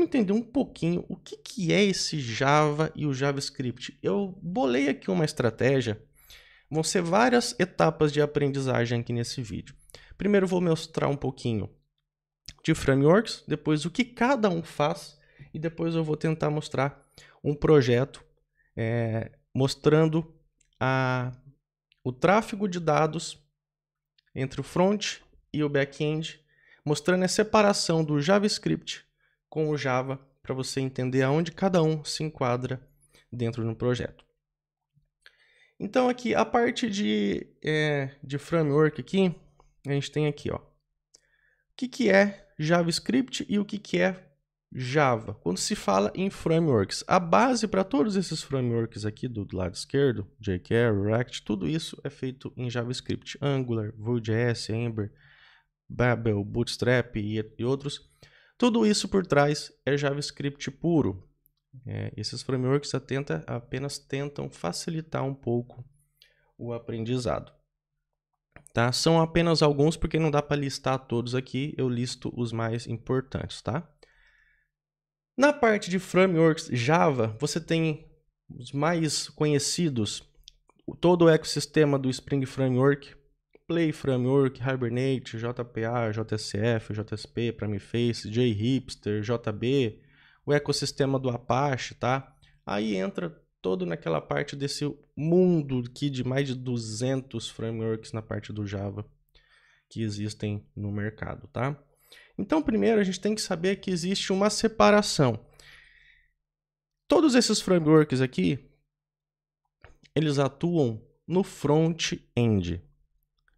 vamos entender um pouquinho o que, que é esse Java e o JavaScript. Eu bolei aqui uma estratégia, vão ser várias etapas de aprendizagem aqui nesse vídeo. Primeiro vou mostrar um pouquinho de frameworks, depois o que cada um faz e depois eu vou tentar mostrar um projeto é, mostrando a, o tráfego de dados entre o front e o back-end, mostrando a separação do JavaScript com o Java para você entender aonde cada um se enquadra dentro de um projeto. Então aqui a parte de, é, de framework aqui, a gente tem aqui ó, o que, que é JavaScript e o que, que é Java. Quando se fala em frameworks, a base para todos esses frameworks aqui do lado esquerdo, jQuery, React, tudo isso é feito em JavaScript, Angular, Vue.js, Ember, Babel, Bootstrap e, e outros tudo isso por trás é JavaScript puro. É, esses frameworks atenta, apenas tentam facilitar um pouco o aprendizado. Tá? São apenas alguns porque não dá para listar todos aqui, eu listo os mais importantes, tá? Na parte de frameworks Java, você tem os mais conhecidos, todo o ecossistema do Spring Framework, Play Framework, Hibernate, JPA, JSF, JSP, Primeface, JHipster, JB, o ecossistema do Apache, tá? Aí entra todo naquela parte desse mundo aqui de mais de 200 frameworks na parte do Java que existem no mercado, tá? Então, primeiro a gente tem que saber que existe uma separação. Todos esses frameworks aqui, eles atuam no front-end.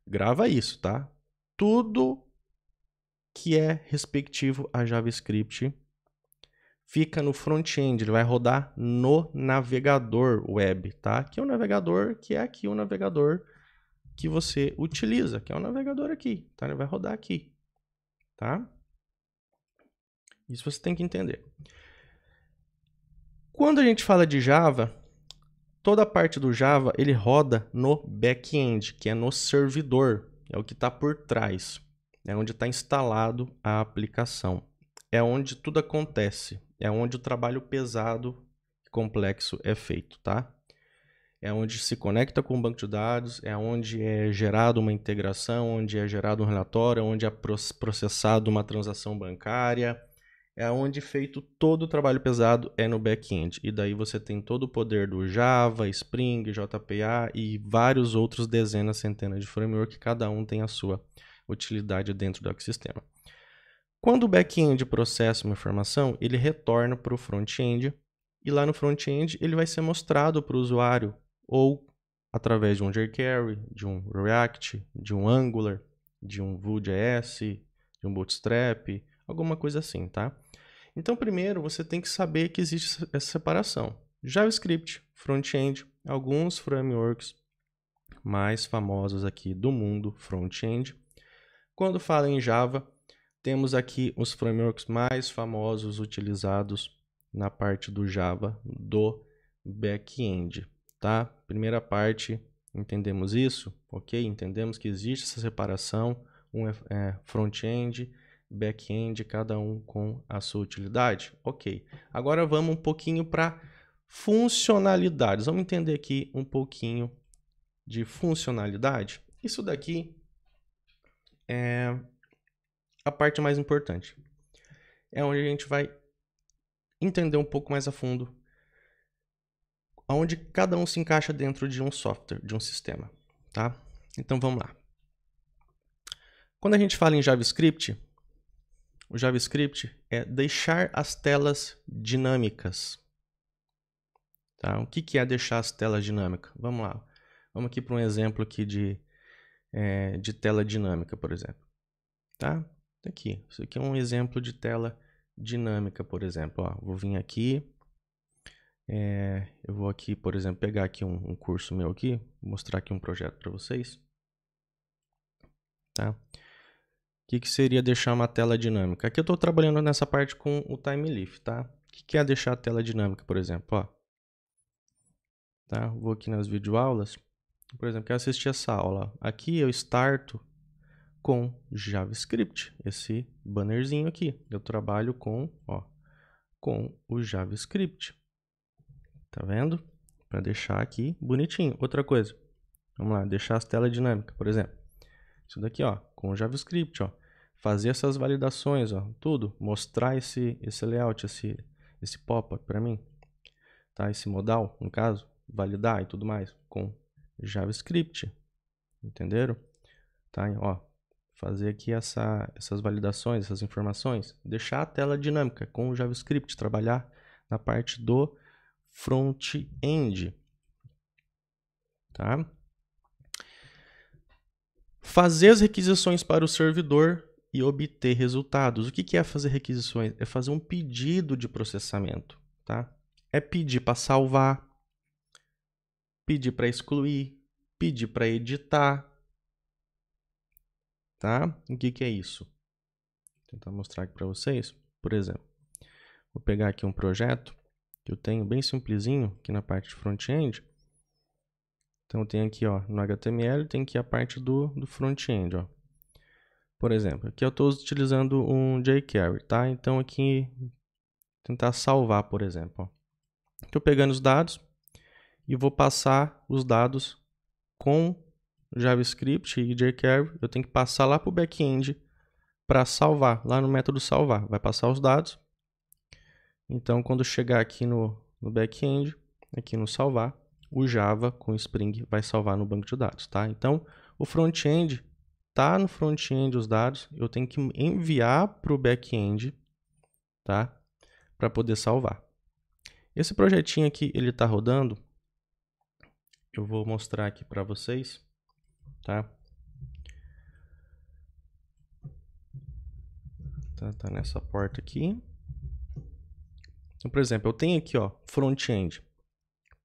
Grava isso, tá? Tudo que é respectivo a JavaScript fica no front-end, ele vai rodar no navegador web, tá? Que é o navegador que é aqui o navegador que você utiliza, que é o navegador aqui, tá? Ele vai rodar aqui, tá? Isso você tem que entender. Quando a gente fala de Java, Toda a parte do Java ele roda no back-end, que é no servidor, é o que está por trás, é onde está instalado a aplicação, é onde tudo acontece, é onde o trabalho pesado e complexo é feito, tá? É onde se conecta com o banco de dados, é onde é gerada uma integração, onde é gerado um relatório, onde é processado uma transação bancária, é onde feito todo o trabalho pesado é no back-end. E daí você tem todo o poder do Java, Spring, JPA e vários outros dezenas, centenas de framework, cada um tem a sua utilidade dentro do ecossistema. Quando o back-end processa uma informação, ele retorna para o front-end e lá no front-end ele vai ser mostrado para o usuário ou através de um jQuery, de um React, de um Angular, de um Vue.js, de um Bootstrap, alguma coisa assim, tá? Então, primeiro, você tem que saber que existe essa separação. JavaScript, front-end, alguns frameworks mais famosos aqui do mundo, front-end. Quando fala em Java, temos aqui os frameworks mais famosos utilizados na parte do Java do back-end, tá? Primeira parte, entendemos isso, ok? Entendemos que existe essa separação, um é, é front-end back-end, cada um com a sua utilidade. Ok. Agora vamos um pouquinho para funcionalidades. Vamos entender aqui um pouquinho de funcionalidade. Isso daqui é a parte mais importante. É onde a gente vai entender um pouco mais a fundo aonde cada um se encaixa dentro de um software, de um sistema, tá? Então vamos lá. Quando a gente fala em JavaScript, o JavaScript é deixar as telas dinâmicas. Tá? O que, que é deixar as telas dinâmicas? Vamos lá. Vamos aqui para um exemplo aqui de, é, de tela dinâmica, por exemplo. Tá? tá? Aqui. Isso aqui é um exemplo de tela dinâmica, por exemplo. Ó, vou vir aqui. É, eu vou aqui, por exemplo, pegar aqui um, um curso meu aqui. Mostrar aqui um projeto para vocês. Tá? que, que seria deixar uma tela dinâmica? Aqui eu estou trabalhando nessa parte com o time leaf, tá? O que, que é deixar a tela dinâmica, por exemplo? Ó, tá? Vou aqui nas videoaulas. Por exemplo, quero assistir essa aula. Aqui eu starto com JavaScript, esse bannerzinho aqui. Eu trabalho com, ó, com o JavaScript. Tá vendo? Para deixar aqui bonitinho. Outra coisa. Vamos lá, deixar as telas dinâmicas, por exemplo. Isso daqui, ó, com o JavaScript, ó fazer essas validações, ó, tudo, mostrar esse, esse layout, esse, esse pop-up para mim, tá? Esse modal, no caso, validar e tudo mais com JavaScript, entenderam? Tá? Ó, fazer aqui essa, essas validações, essas informações, deixar a tela dinâmica com o JavaScript, trabalhar na parte do front-end, tá? Fazer as requisições para o servidor e obter resultados. O que é fazer requisições? É fazer um pedido de processamento, tá? É pedir para salvar, pedir para excluir, pedir para editar, tá? O que, é isso? Vou tentar mostrar aqui para vocês. Por exemplo, vou pegar aqui um projeto que eu tenho bem simplesinho aqui na parte de front-end. Então, tenho aqui ó, no HTML, tem aqui a parte do, do front-end, ó. Por exemplo, aqui eu estou utilizando um jQuery, tá? Então aqui, tentar salvar, por exemplo. Estou pegando os dados e vou passar os dados com JavaScript e jQuery. Eu tenho que passar lá para o back-end para salvar, lá no método salvar. Vai passar os dados. Então, quando chegar aqui no, no back-end, aqui no salvar, o Java com Spring vai salvar no banco de dados, tá? Então, o front-end tá no front-end os dados, eu tenho que enviar para o back-end, tá? Para poder salvar. Esse projetinho aqui, ele tá rodando. Eu vou mostrar aqui para vocês, tá? Tá, tá nessa porta aqui. Então, por exemplo, eu tenho aqui, ó, front-end.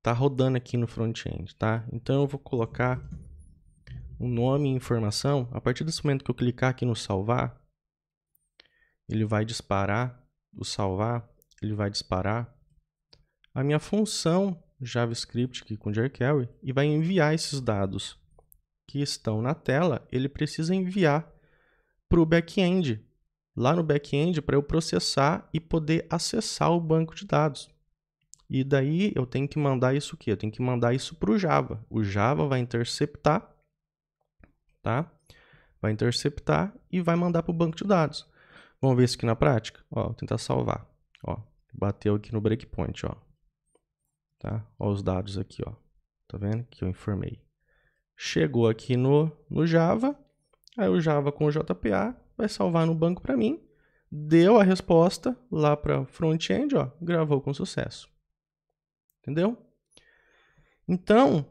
Tá rodando aqui no front-end, tá? Então eu vou colocar o nome e informação, a partir desse momento que eu clicar aqui no salvar, ele vai disparar o salvar, ele vai disparar a minha função JavaScript aqui com jQuery e vai enviar esses dados que estão na tela, ele precisa enviar para o back-end, lá no back-end para eu processar e poder acessar o banco de dados. E daí eu tenho que mandar isso o quê? Eu tenho que mandar isso para o Java. O Java vai interceptar tá? Vai interceptar e vai mandar para o banco de dados. Vamos ver isso aqui na prática? Ó, vou tentar salvar. Ó, bateu aqui no breakpoint, ó. Tá? Ó os dados aqui, ó. Tá vendo? Que eu informei. Chegou aqui no, no Java. Aí o Java com o JPA vai salvar no banco para mim. Deu a resposta lá para front-end, ó. Gravou com sucesso. Entendeu? Então,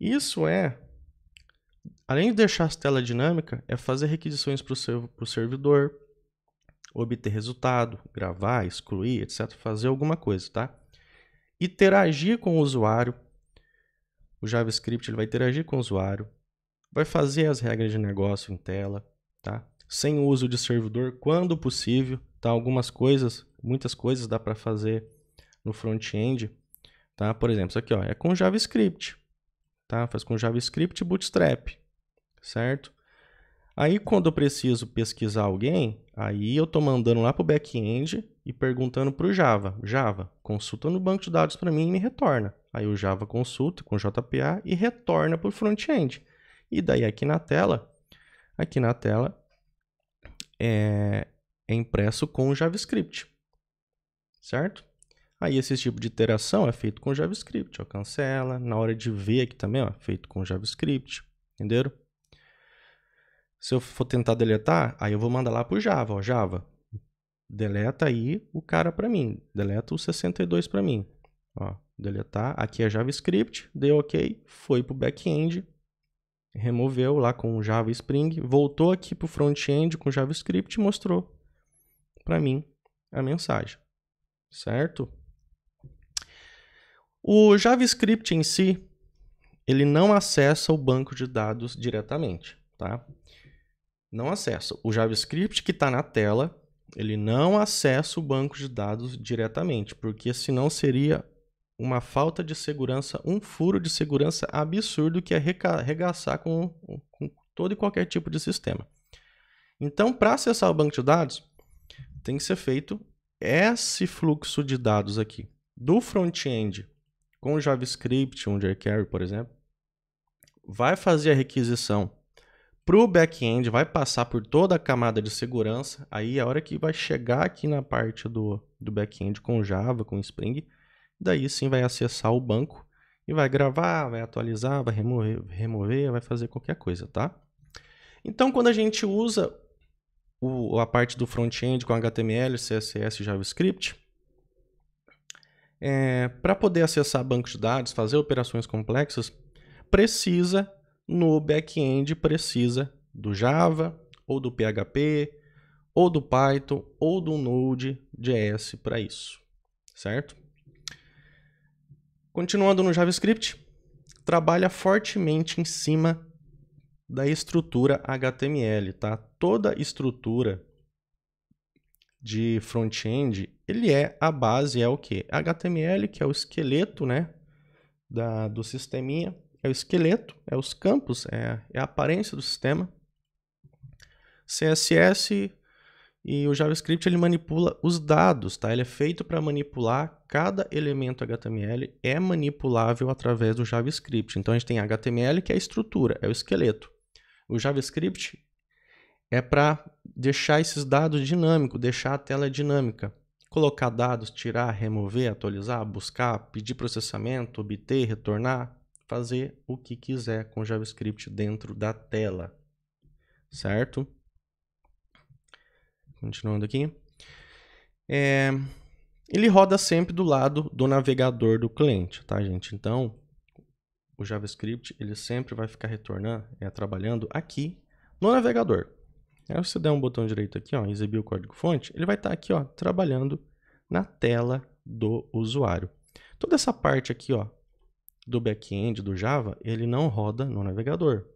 isso é, além de deixar a tela dinâmica, é fazer requisições para o servidor, obter resultado, gravar, excluir, etc. Fazer alguma coisa, tá? Interagir com o usuário. O JavaScript ele vai interagir com o usuário, vai fazer as regras de negócio em tela, tá? Sem uso de servidor quando possível, tá? Algumas coisas, muitas coisas dá para fazer no front-end, tá? Por exemplo, isso aqui ó, é com JavaScript tá? Faz com JavaScript e Bootstrap, certo? Aí quando eu preciso pesquisar alguém, aí eu estou mandando lá para o back-end e perguntando para o Java. Java, consulta no banco de dados para mim e me retorna. Aí o Java consulta com JPA e retorna para o front-end. E daí aqui na tela, aqui na tela é, é impresso com JavaScript, certo? Aí esse tipo de interação é feito com JavaScript, ó, cancela. Na hora de ver aqui também, ó, feito com JavaScript, entenderam? Se eu for tentar deletar, aí eu vou mandar lá pro Java, ó, Java. Deleta aí o cara para mim, deleta o 62 para mim, ó, deletar. Aqui é JavaScript, deu OK, foi pro back-end, removeu lá com Java Spring, voltou aqui pro front-end com JavaScript e mostrou para mim a mensagem, certo? O JavaScript em si, ele não acessa o banco de dados diretamente, tá? Não acessa. O JavaScript que está na tela, ele não acessa o banco de dados diretamente, porque senão seria uma falta de segurança, um furo de segurança absurdo que é arregaçar com, com todo e qualquer tipo de sistema. Então, para acessar o banco de dados, tem que ser feito esse fluxo de dados aqui. Do front-end com JavaScript, JavaScript, um jQuery, por exemplo, vai fazer a requisição para o back-end, vai passar por toda a camada de segurança, aí é a hora que vai chegar aqui na parte do, do back-end com Java, com Spring, daí sim vai acessar o banco e vai gravar, vai atualizar, vai remover, remover vai fazer qualquer coisa, tá? Então, quando a gente usa o, a parte do front-end com HTML, CSS e JavaScript, é, para poder acessar bancos de dados, fazer operações complexas, precisa no back-end precisa do Java ou do PHP ou do Python ou do Node.js para isso, certo? Continuando no JavaScript, trabalha fortemente em cima da estrutura HTML, tá? Toda estrutura de front-end, ele é a base, é o que? HTML, que é o esqueleto, né? Da, do sisteminha. É o esqueleto, é os campos, é, é a aparência do sistema. CSS e o JavaScript ele manipula os dados, tá? Ele é feito para manipular cada elemento HTML é manipulável através do JavaScript. Então a gente tem HTML que é a estrutura, é o esqueleto. O JavaScript é para deixar esses dados dinâmico, deixar a tela dinâmica. Colocar dados, tirar, remover, atualizar, buscar, pedir processamento, obter, retornar, fazer o que quiser com JavaScript dentro da tela. Certo? Continuando aqui. É, ele roda sempre do lado do navegador do cliente, tá, gente? Então, o JavaScript ele sempre vai ficar retornando, é, trabalhando aqui no navegador. Aí você der um botão direito aqui, ó, exibir o código fonte, ele vai estar tá aqui, ó, trabalhando na tela do usuário. Toda essa parte aqui, ó, do back-end do Java, ele não roda no navegador.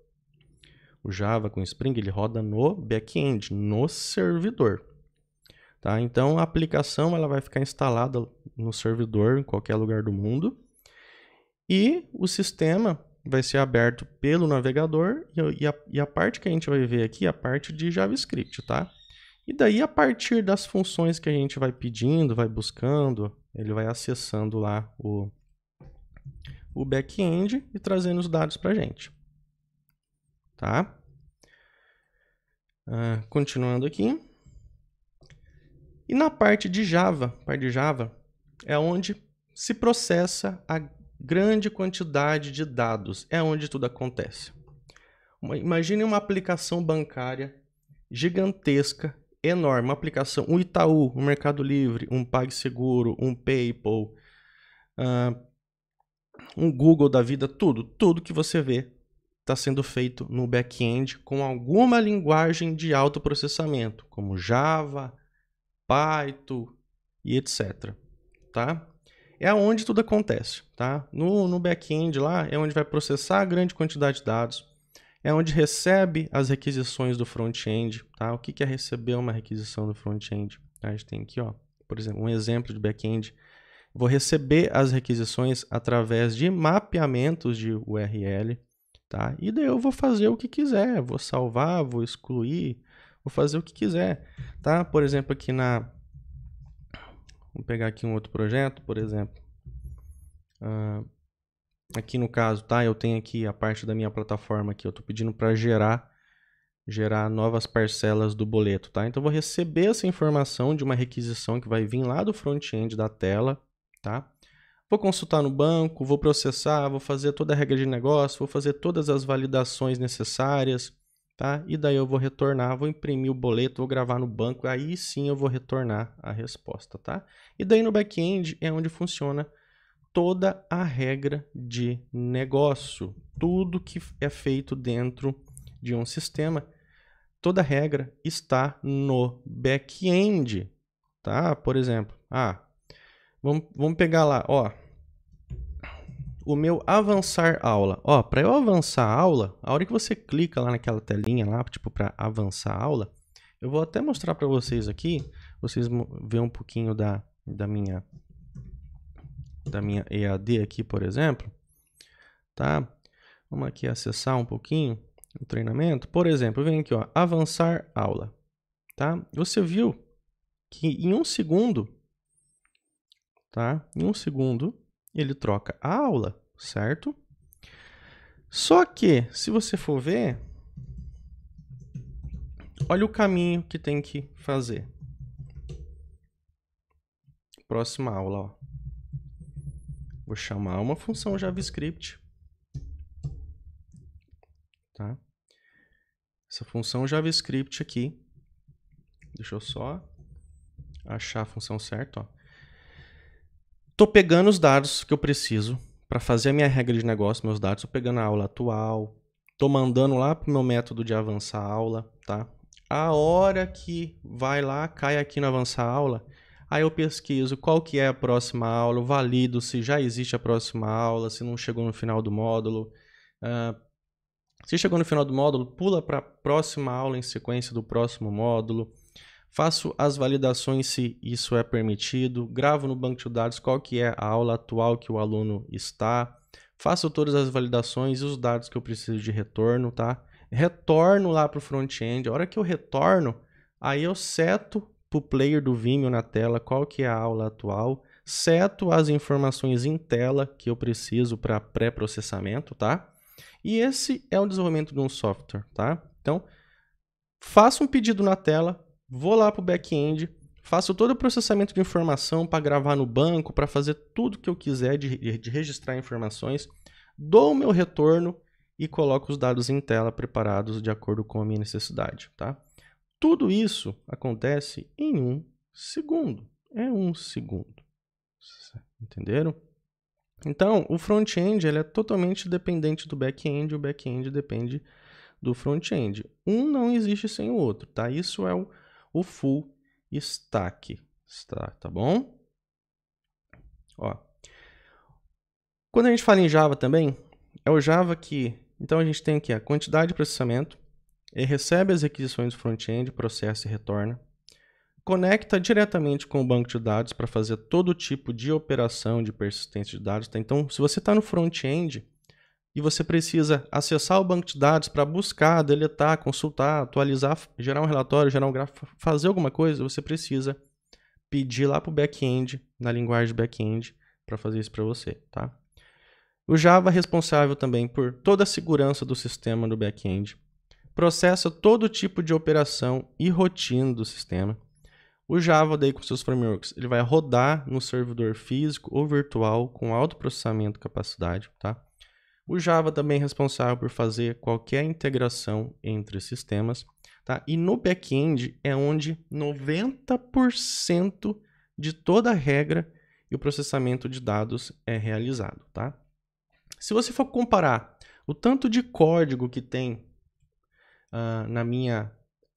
O Java com Spring, ele roda no back-end, no servidor. Tá? Então, a aplicação ela vai ficar instalada no servidor em qualquer lugar do mundo. E o sistema vai ser aberto pelo navegador e a, e a, parte que a gente vai ver aqui é a parte de JavaScript, tá? E daí, a partir das funções que a gente vai pedindo, vai buscando, ele vai acessando lá o, o back-end e trazendo os dados para a gente, tá? Ah, continuando aqui. E na parte de Java, parte de Java, é onde se processa a grande quantidade de dados. É onde tudo acontece. Imagine uma aplicação bancária gigantesca, enorme, uma aplicação, um Itaú, um Mercado Livre, um PagSeguro, um PayPal, uh, um Google da vida, tudo, tudo que você vê está sendo feito no back-end com alguma linguagem de autoprocessamento, como Java, Python e etc. Tá? é onde tudo acontece, tá? No, no back-end lá é onde vai processar a grande quantidade de dados, é onde recebe as requisições do front-end, tá? O que, que é receber uma requisição do front-end? A gente tem aqui, ó, por exemplo, um exemplo de back-end. Vou receber as requisições através de mapeamentos de URL, tá? E daí eu vou fazer o que quiser, vou salvar, vou excluir, vou fazer o que quiser, tá? Por exemplo, aqui na Vamos pegar aqui um outro projeto, por exemplo. Uh, aqui no caso, tá? Eu tenho aqui a parte da minha plataforma aqui. Eu estou pedindo para gerar, gerar novas parcelas do boleto, tá? Então, eu vou receber essa informação de uma requisição que vai vir lá do front-end da tela, tá? Vou consultar no banco, vou processar, vou fazer toda a regra de negócio, vou fazer todas as validações necessárias, tá? E daí eu vou retornar, vou imprimir o boleto, vou gravar no banco, aí sim eu vou retornar a resposta, tá? E daí no back-end é onde funciona toda a regra de negócio, tudo que é feito dentro de um sistema, toda regra está no back-end, tá? Por exemplo, ah, vamos, vamos pegar lá, ó, o meu avançar aula. Ó, para eu avançar a aula, a hora que você clica lá naquela telinha lá, tipo para avançar a aula, eu vou até mostrar para vocês aqui, vocês ver um pouquinho da, da minha da minha EAD aqui, por exemplo, tá? Vamos aqui acessar um pouquinho o treinamento. Por exemplo, vem aqui, ó, avançar aula, tá? Você viu que em um segundo, tá? Em um segundo, ele troca a aula, certo? Só que, se você for ver, olha o caminho que tem que fazer. Próxima aula, ó. Vou chamar uma função JavaScript. Tá? Essa função JavaScript aqui. Deixa eu só achar a função certa, ó tô pegando os dados que eu preciso para fazer a minha regra de negócio, meus dados, tô pegando a aula atual, tô mandando lá pro meu método de avançar a aula, tá? A hora que vai lá, cai aqui no avançar a aula, aí eu pesquiso qual que é a próxima aula, valido se já existe a próxima aula, se não chegou no final do módulo. Uh, se chegou no final do módulo, pula para a próxima aula em sequência do próximo módulo. Faço as validações se isso é permitido, gravo no banco de dados qual que é a aula atual que o aluno está, faço todas as validações e os dados que eu preciso de retorno, tá? Retorno lá para o front-end. A hora que eu retorno, aí eu seto para o player do Vimeo na tela qual que é a aula atual, seto as informações em tela que eu preciso para pré-processamento, tá? E esse é o desenvolvimento de um software, tá? Então, faço um pedido na tela, vou lá para o back-end, faço todo o processamento de informação para gravar no banco, para fazer tudo que eu quiser de, de registrar informações, dou o meu retorno e coloco os dados em tela preparados de acordo com a minha necessidade, tá? Tudo isso acontece em um segundo. É um segundo. Entenderam? Então, o front-end é totalmente dependente do back-end, o back-end depende do front-end. Um não existe sem o outro, tá? Isso é o o full stack, está, tá bom? Ó. Quando a gente fala em Java também, é o Java que, então a gente tem aqui a quantidade de processamento, ele recebe as requisições do front-end, processa e retorna, conecta diretamente com o banco de dados para fazer todo tipo de operação de persistência de dados. Tá? Então, se você está no front-end, e você precisa acessar o banco de dados para buscar, deletar, consultar, atualizar, gerar um relatório, gerar um gráfico, fazer alguma coisa, você precisa pedir lá para o back-end, na linguagem back-end, para fazer isso para você, tá? O Java é responsável também por toda a segurança do sistema no back-end, processa todo tipo de operação e rotina do sistema. O Java, daí, com seus frameworks, ele vai rodar no servidor físico ou virtual com alto processamento e capacidade, tá? O Java também é responsável por fazer qualquer integração entre sistemas. Tá? E no back-end é onde 90% de toda a regra e o processamento de dados é realizado. Tá? Se você for comparar o tanto de código que tem uh, na, minha,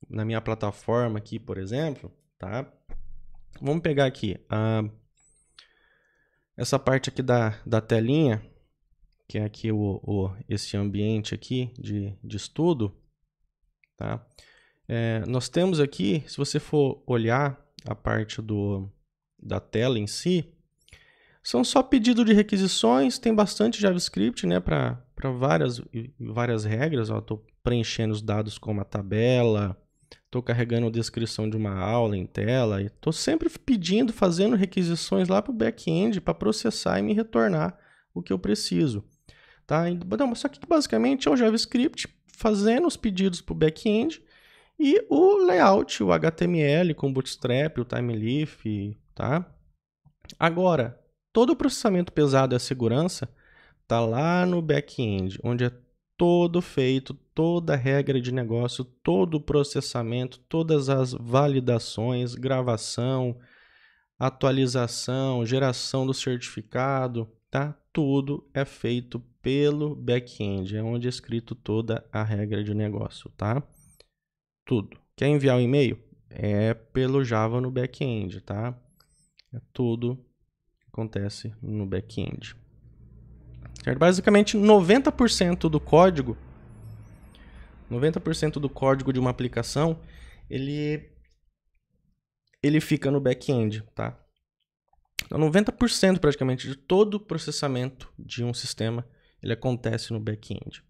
na minha plataforma aqui, por exemplo, tá? vamos pegar aqui uh, essa parte aqui da, da telinha que é aqui o, o esse ambiente aqui de, de estudo, tá? É, nós temos aqui, se você for olhar a parte do, da tela em si, são só pedido de requisições, tem bastante JavaScript né, para várias, várias regras. Estou preenchendo os dados com uma tabela, estou carregando a descrição de uma aula em tela, estou sempre pedindo, fazendo requisições lá para o back-end para processar e me retornar o que eu preciso. Tá? Não, mas isso basicamente é o JavaScript fazendo os pedidos para o back-end e o layout, o HTML com Bootstrap, o Timeleaf, tá? Agora, todo o processamento pesado e a segurança tá lá no back-end, onde é todo feito, toda a regra de negócio, todo o processamento, todas as validações, gravação, atualização, geração do certificado, tá? Tudo é feito pelo back-end, é onde é escrito toda a regra de negócio, tá? Tudo. Quer enviar o um e-mail? É pelo Java no back-end, tá? É tudo acontece no back-end. Basicamente, 90% do código 90% do código de uma aplicação, ele ele fica no back-end, tá? 90% praticamente de todo o processamento de um sistema ele acontece no back-end.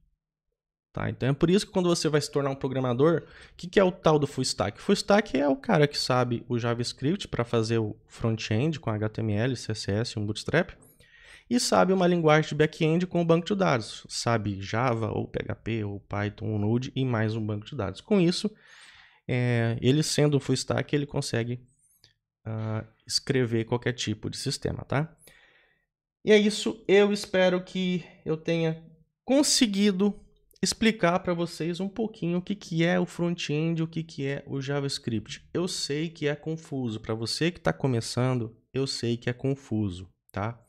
Tá? Então é por isso que quando você vai se tornar um programador, o que, que, é o tal do full stack? Full stack é o cara que sabe o JavaScript para fazer o front-end com HTML, CSS, um Bootstrap, e sabe uma linguagem de back-end com o banco de dados. Sabe Java, ou PHP, ou Python, ou Node e mais um banco de dados. Com isso, é, ele sendo um full stack, ele consegue uh, escrever qualquer tipo de sistema, tá? E é isso. Eu espero que eu tenha conseguido explicar para vocês um pouquinho o que, que é o front-end, o que, que é o JavaScript. Eu sei que é confuso. Para você que está começando, eu sei que é confuso, tá?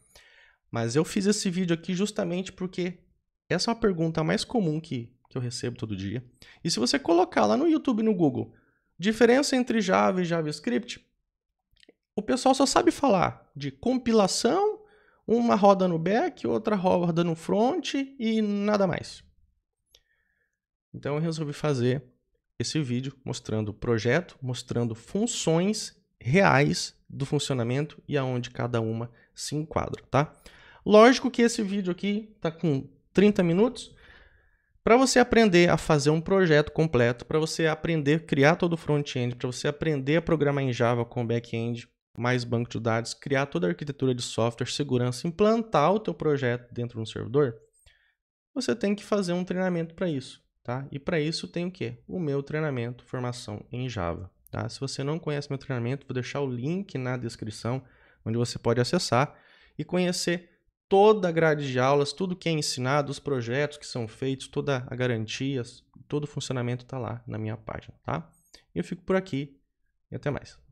Mas eu fiz esse vídeo aqui justamente porque essa é uma pergunta mais comum que, que eu recebo todo dia. E se você colocar lá no YouTube, no Google, diferença entre Java e JavaScript, o pessoal só sabe falar de compilação, uma roda no back, outra roda no front e nada mais. Então eu resolvi fazer esse vídeo mostrando o projeto, mostrando funções reais do funcionamento e aonde cada uma se enquadra, tá? Lógico que esse vídeo aqui tá com 30 minutos para você aprender a fazer um projeto completo, para você aprender a criar todo o front-end, para você aprender a programar em Java com back-end, mais banco de dados, criar toda a arquitetura de software, segurança, implantar o teu projeto dentro de um servidor, você tem que fazer um treinamento para isso, tá? E para isso tem o quê? O meu treinamento, formação em Java, tá? Se você não conhece meu treinamento, vou deixar o link na descrição, onde você pode acessar e conhecer toda a grade de aulas, tudo que é ensinado, os projetos que são feitos, toda a garantia, todo o funcionamento está lá na minha página, tá? Eu fico por aqui e até mais.